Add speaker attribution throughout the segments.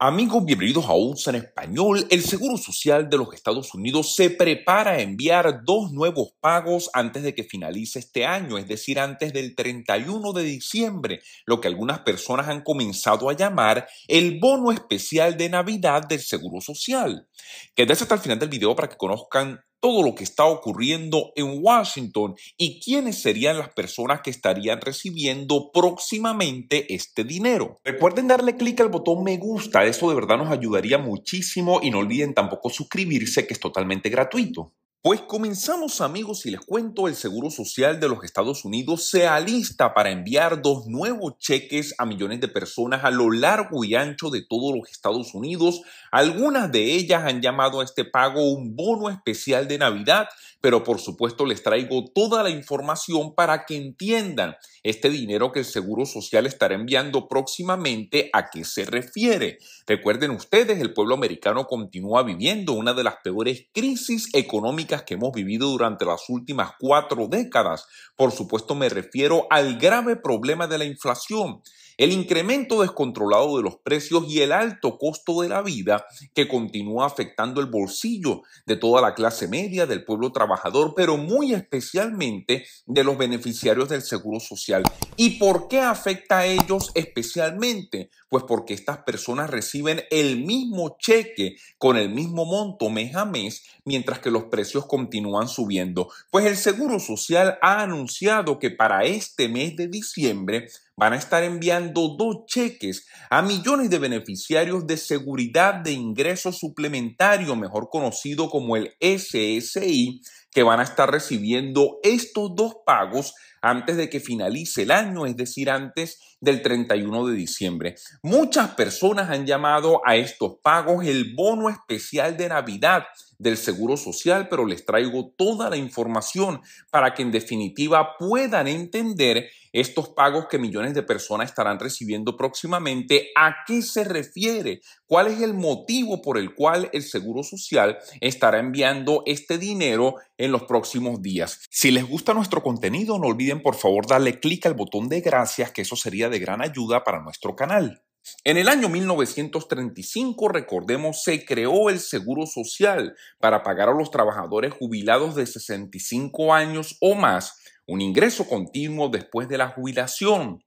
Speaker 1: Amigos, bienvenidos a USA en Español. El Seguro Social de los Estados Unidos se prepara a enviar dos nuevos pagos antes de que finalice este año, es decir, antes del 31 de diciembre, lo que algunas personas han comenzado a llamar el bono especial de Navidad del Seguro Social. Quédense hasta el final del video para que conozcan todo lo que está ocurriendo en Washington y quiénes serían las personas que estarían recibiendo próximamente este dinero. Recuerden darle clic al botón me gusta, eso de verdad nos ayudaría muchísimo y no olviden tampoco suscribirse que es totalmente gratuito. Pues comenzamos amigos y les cuento, el Seguro Social de los Estados Unidos se alista para enviar dos nuevos cheques a millones de personas a lo largo y ancho de todos los Estados Unidos. Algunas de ellas han llamado a este pago un bono especial de Navidad, pero por supuesto les traigo toda la información para que entiendan este dinero que el Seguro Social estará enviando próximamente a qué se refiere. Recuerden ustedes, el pueblo americano continúa viviendo una de las peores crisis económicas que hemos vivido durante las últimas cuatro décadas. Por supuesto, me refiero al grave problema de la inflación el incremento descontrolado de los precios y el alto costo de la vida que continúa afectando el bolsillo de toda la clase media, del pueblo trabajador, pero muy especialmente de los beneficiarios del Seguro Social. ¿Y por qué afecta a ellos especialmente? Pues porque estas personas reciben el mismo cheque con el mismo monto mes a mes, mientras que los precios continúan subiendo. Pues el Seguro Social ha anunciado que para este mes de diciembre van a estar enviando dos cheques a millones de beneficiarios de seguridad de ingreso suplementario, mejor conocido como el SSI, que van a estar recibiendo estos dos pagos antes de que finalice el año, es decir, antes del 31 de diciembre. Muchas personas han llamado a estos pagos el bono especial de Navidad del Seguro Social, pero les traigo toda la información para que en definitiva puedan entender estos pagos que millones de personas estarán recibiendo próximamente, ¿a qué se refiere? ¿Cuál es el motivo por el cual el Seguro Social estará enviando este dinero en los próximos días? Si les gusta nuestro contenido, no olviden por favor darle clic al botón de gracias, que eso sería de gran ayuda para nuestro canal. En el año 1935, recordemos, se creó el Seguro Social para pagar a los trabajadores jubilados de 65 años o más un ingreso continuo después de la jubilación.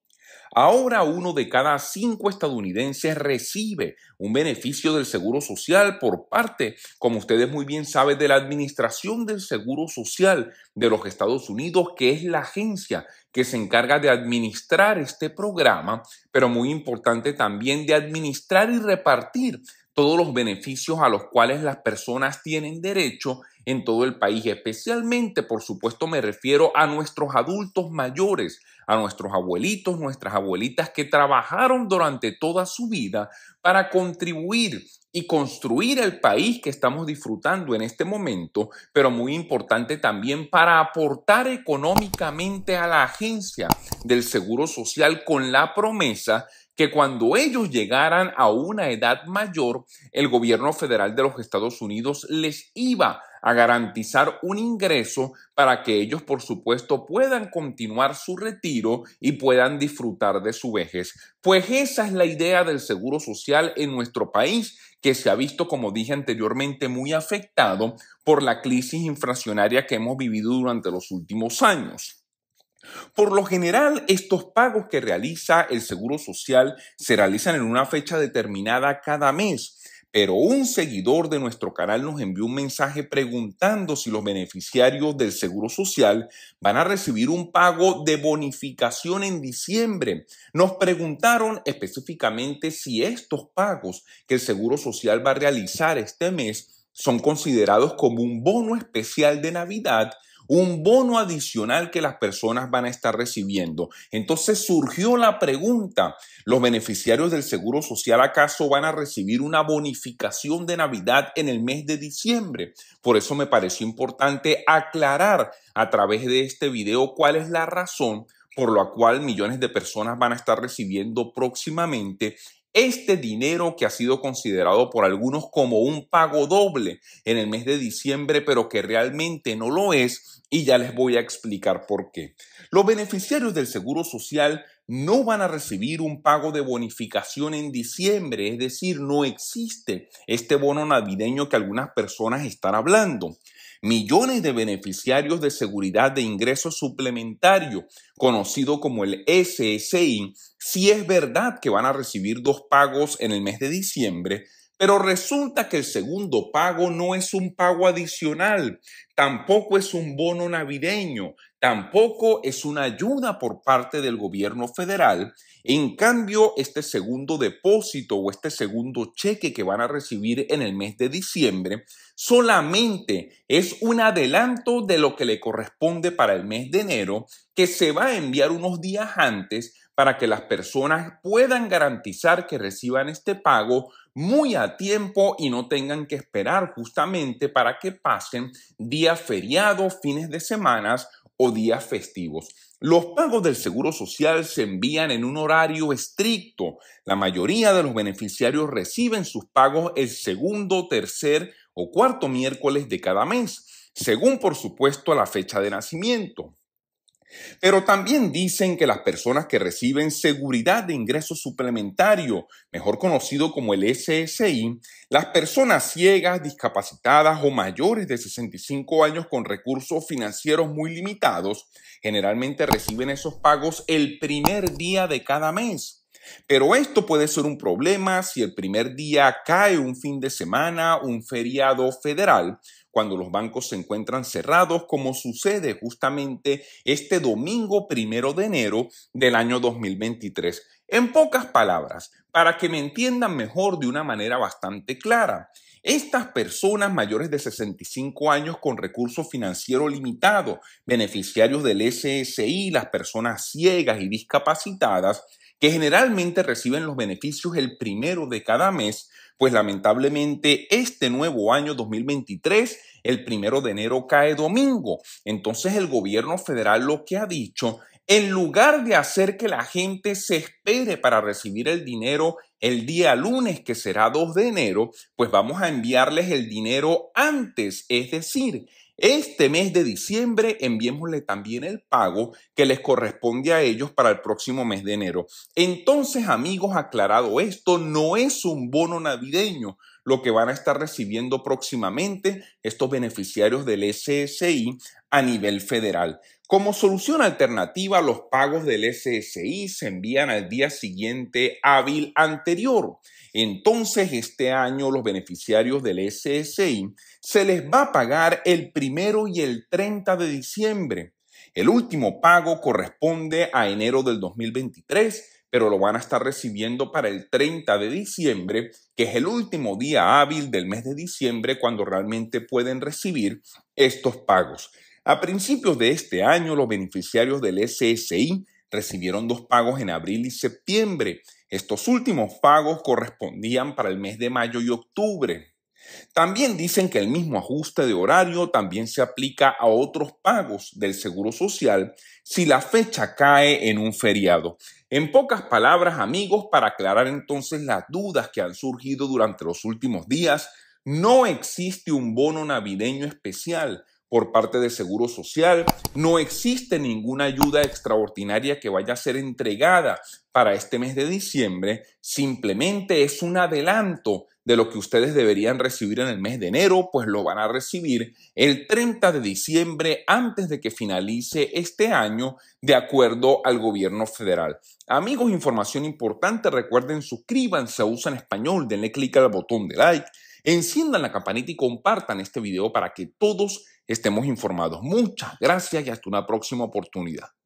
Speaker 1: Ahora uno de cada cinco estadounidenses recibe un beneficio del Seguro Social por parte, como ustedes muy bien saben, de la Administración del Seguro Social de los Estados Unidos, que es la agencia que se encarga de administrar este programa, pero muy importante también de administrar y repartir todos los beneficios a los cuales las personas tienen derecho en todo el país. Especialmente, por supuesto, me refiero a nuestros adultos mayores, a nuestros abuelitos, nuestras abuelitas que trabajaron durante toda su vida para contribuir y construir el país que estamos disfrutando en este momento, pero muy importante también para aportar económicamente a la agencia del Seguro Social con la promesa que cuando ellos llegaran a una edad mayor, el gobierno federal de los Estados Unidos les iba a a garantizar un ingreso para que ellos, por supuesto, puedan continuar su retiro y puedan disfrutar de su vejez. Pues esa es la idea del Seguro Social en nuestro país, que se ha visto, como dije anteriormente, muy afectado por la crisis inflacionaria que hemos vivido durante los últimos años. Por lo general, estos pagos que realiza el Seguro Social se realizan en una fecha determinada cada mes pero un seguidor de nuestro canal nos envió un mensaje preguntando si los beneficiarios del Seguro Social van a recibir un pago de bonificación en diciembre. Nos preguntaron específicamente si estos pagos que el Seguro Social va a realizar este mes son considerados como un bono especial de Navidad un bono adicional que las personas van a estar recibiendo. Entonces surgió la pregunta, ¿los beneficiarios del Seguro Social acaso van a recibir una bonificación de Navidad en el mes de diciembre? Por eso me pareció importante aclarar a través de este video cuál es la razón por la cual millones de personas van a estar recibiendo próximamente este dinero que ha sido considerado por algunos como un pago doble en el mes de diciembre, pero que realmente no lo es, y ya les voy a explicar por qué. Los beneficiarios del Seguro Social no van a recibir un pago de bonificación en diciembre, es decir, no existe este bono navideño que algunas personas están hablando millones de beneficiarios de seguridad de ingreso suplementario, conocido como el SSI, si es verdad que van a recibir dos pagos en el mes de diciembre, pero resulta que el segundo pago no es un pago adicional, tampoco es un bono navideño, tampoco es una ayuda por parte del gobierno federal. En cambio, este segundo depósito o este segundo cheque que van a recibir en el mes de diciembre solamente es un adelanto de lo que le corresponde para el mes de enero que se va a enviar unos días antes para que las personas puedan garantizar que reciban este pago muy a tiempo y no tengan que esperar justamente para que pasen días feriados, fines de semanas o días festivos. Los pagos del Seguro Social se envían en un horario estricto. La mayoría de los beneficiarios reciben sus pagos el segundo, tercer o cuarto miércoles de cada mes, según por supuesto la fecha de nacimiento. Pero también dicen que las personas que reciben seguridad de ingreso suplementario, mejor conocido como el SSI, las personas ciegas, discapacitadas o mayores de 65 años con recursos financieros muy limitados, generalmente reciben esos pagos el primer día de cada mes. Pero esto puede ser un problema si el primer día cae un fin de semana, un feriado federal, cuando los bancos se encuentran cerrados, como sucede justamente este domingo primero de enero del año 2023. En pocas palabras, para que me entiendan mejor de una manera bastante clara, estas personas mayores de 65 años con recursos financieros limitados, beneficiarios del SSI, las personas ciegas y discapacitadas, que generalmente reciben los beneficios el primero de cada mes, pues lamentablemente este nuevo año 2023, el primero de enero cae domingo. Entonces el gobierno federal lo que ha dicho, en lugar de hacer que la gente se espere para recibir el dinero el día lunes, que será 2 de enero, pues vamos a enviarles el dinero antes, es decir, este mes de diciembre enviémosle también el pago que les corresponde a ellos para el próximo mes de enero. Entonces, amigos, aclarado esto, no es un bono navideño, lo que van a estar recibiendo próximamente estos beneficiarios del SSI a nivel federal. Como solución alternativa, los pagos del SSI se envían al día siguiente hábil anterior. Entonces, este año los beneficiarios del SSI se les va a pagar el primero y el 30 de diciembre. El último pago corresponde a enero del 2023 pero lo van a estar recibiendo para el 30 de diciembre, que es el último día hábil del mes de diciembre cuando realmente pueden recibir estos pagos. A principios de este año, los beneficiarios del SSI recibieron dos pagos en abril y septiembre. Estos últimos pagos correspondían para el mes de mayo y octubre. También dicen que el mismo ajuste de horario también se aplica a otros pagos del Seguro Social si la fecha cae en un feriado. En pocas palabras, amigos, para aclarar entonces las dudas que han surgido durante los últimos días, no existe un bono navideño especial por parte de Seguro Social. No existe ninguna ayuda extraordinaria que vaya a ser entregada para este mes de diciembre. Simplemente es un adelanto de lo que ustedes deberían recibir en el mes de enero, pues lo van a recibir el 30 de diciembre antes de que finalice este año, de acuerdo al gobierno federal. Amigos, información importante, recuerden suscríbanse a Usa en Español, denle clic al botón de like, enciendan la campanita y compartan este video para que todos estemos informados. Muchas gracias y hasta una próxima oportunidad.